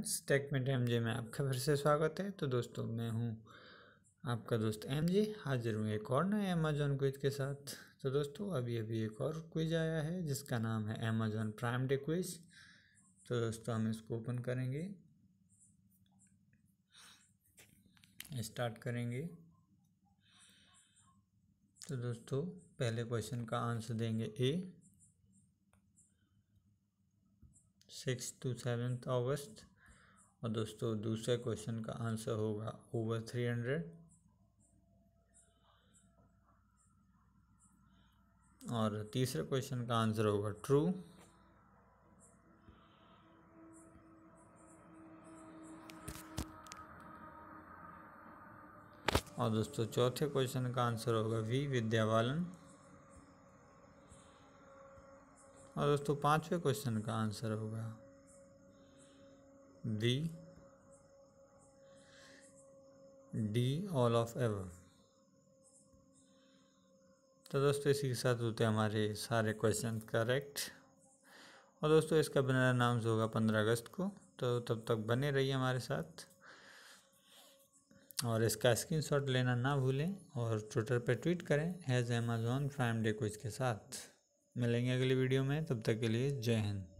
friends टेक में M J में आपका फिर से स्वागत है तो दोस्तों मैं हूँ आपका दोस्त एम जे हाजिर हूँ एक और नए अमेजोन क्विज के साथ तो दोस्तों अभी अभी एक और क्विज आया है जिसका नाम है अमेजोन प्राइम डे क्विज तो दोस्तों हम इसको ओपन करेंगे स्टार्ट करेंगे तो दोस्तों पहले क्वेश्चन का आंसर देंगे ए सिक्स टू सेवेंथ अगस्त और दोस्तों दूसरे क्वेश्चन का आंसर होगा ओवर थ्री हंड्रेड और तीसरे क्वेश्चन का आंसर होगा ट्रू और दोस्तों चौथे क्वेश्चन का आंसर होगा वी विद्यावालन और दोस्तों पांचवें क्वेश्चन का आंसर होगा वी डी ऑल ऑफ एव तो दोस्तों इसी के साथ होते हमारे सारे क्वेश्चन करेक्ट और दोस्तों इसका बनाना नाम होगा पंद्रह अगस्त को तो तब तक बने रहिए हमारे साथ और इसका स्क्रीनशॉट लेना ना भूलें और ट्विटर पर ट्वीट करें हैज़ अमेजोन प्राइम डे को इसके साथ मिलेंगे अगली वीडियो में तब तक के लिए जय हिंद